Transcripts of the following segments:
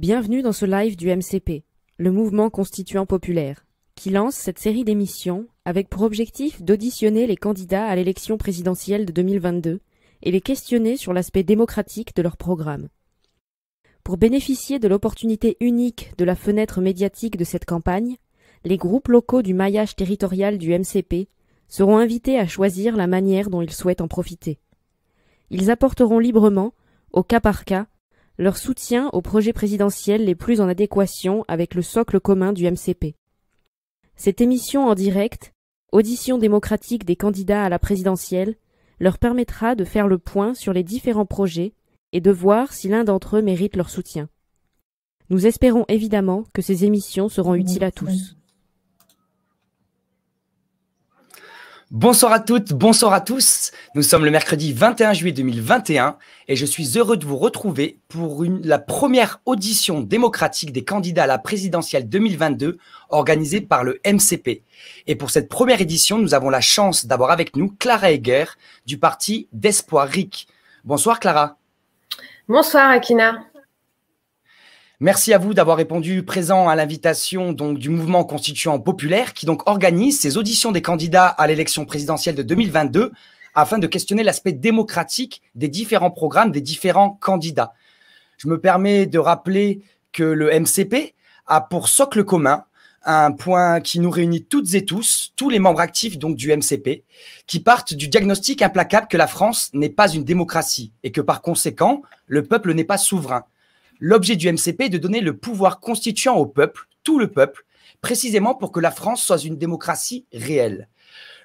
Bienvenue dans ce live du MCP, le mouvement constituant populaire, qui lance cette série d'émissions avec pour objectif d'auditionner les candidats à l'élection présidentielle de 2022 et les questionner sur l'aspect démocratique de leur programme. Pour bénéficier de l'opportunité unique de la fenêtre médiatique de cette campagne, les groupes locaux du maillage territorial du MCP seront invités à choisir la manière dont ils souhaitent en profiter. Ils apporteront librement, au cas par cas, leur soutien aux projets présidentiels les plus en adéquation avec le socle commun du MCP. Cette émission en direct, audition démocratique des candidats à la présidentielle, leur permettra de faire le point sur les différents projets et de voir si l'un d'entre eux mérite leur soutien. Nous espérons évidemment que ces émissions seront utiles à tous. Bonsoir à toutes, bonsoir à tous. Nous sommes le mercredi 21 juillet 2021 et je suis heureux de vous retrouver pour la première audition démocratique des candidats à la présidentielle 2022 organisée par le MCP. Et pour cette première édition, nous avons la chance d'avoir avec nous Clara Heger du parti d'Espoir RIC. Bonsoir Clara. Bonsoir Akina. Merci à vous d'avoir répondu présent à l'invitation donc du mouvement constituant populaire qui donc organise ces auditions des candidats à l'élection présidentielle de 2022 afin de questionner l'aspect démocratique des différents programmes des différents candidats. Je me permets de rappeler que le MCP a pour socle commun un point qui nous réunit toutes et tous, tous les membres actifs donc du MCP, qui partent du diagnostic implacable que la France n'est pas une démocratie et que par conséquent, le peuple n'est pas souverain. L'objet du MCP est de donner le pouvoir constituant au peuple, tout le peuple, précisément pour que la France soit une démocratie réelle.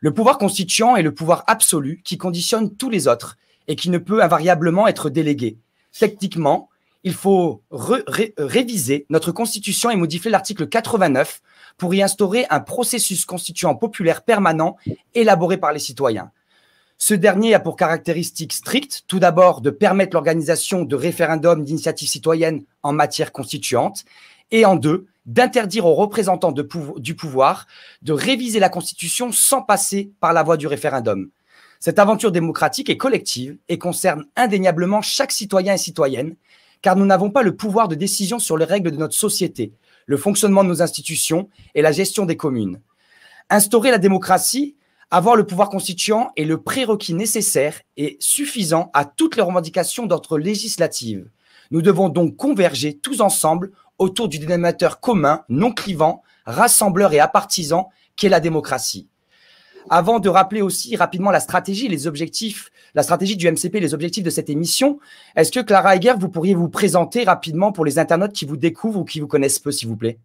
Le pouvoir constituant est le pouvoir absolu qui conditionne tous les autres et qui ne peut invariablement être délégué. Techniquement, il faut réviser notre constitution et modifier l'article 89 pour y instaurer un processus constituant populaire permanent élaboré par les citoyens. Ce dernier a pour caractéristique stricte, tout d'abord, de permettre l'organisation de référendums d'initiative citoyenne en matière constituante, et en deux, d'interdire aux représentants du pouvoir de réviser la Constitution sans passer par la voie du référendum. Cette aventure démocratique est collective et concerne indéniablement chaque citoyen et citoyenne, car nous n'avons pas le pouvoir de décision sur les règles de notre société, le fonctionnement de nos institutions et la gestion des communes. Instaurer la démocratie, avoir le pouvoir constituant est le prérequis nécessaire et suffisant à toutes les revendications d'ordre législative. Nous devons donc converger tous ensemble autour du dénominateur commun, non clivant, rassembleur et qui qu'est la démocratie. Avant de rappeler aussi rapidement la stratégie, les objectifs, la stratégie du MCP, les objectifs de cette émission, est-ce que Clara Heger, vous pourriez vous présenter rapidement pour les internautes qui vous découvrent ou qui vous connaissent peu, s'il vous plaît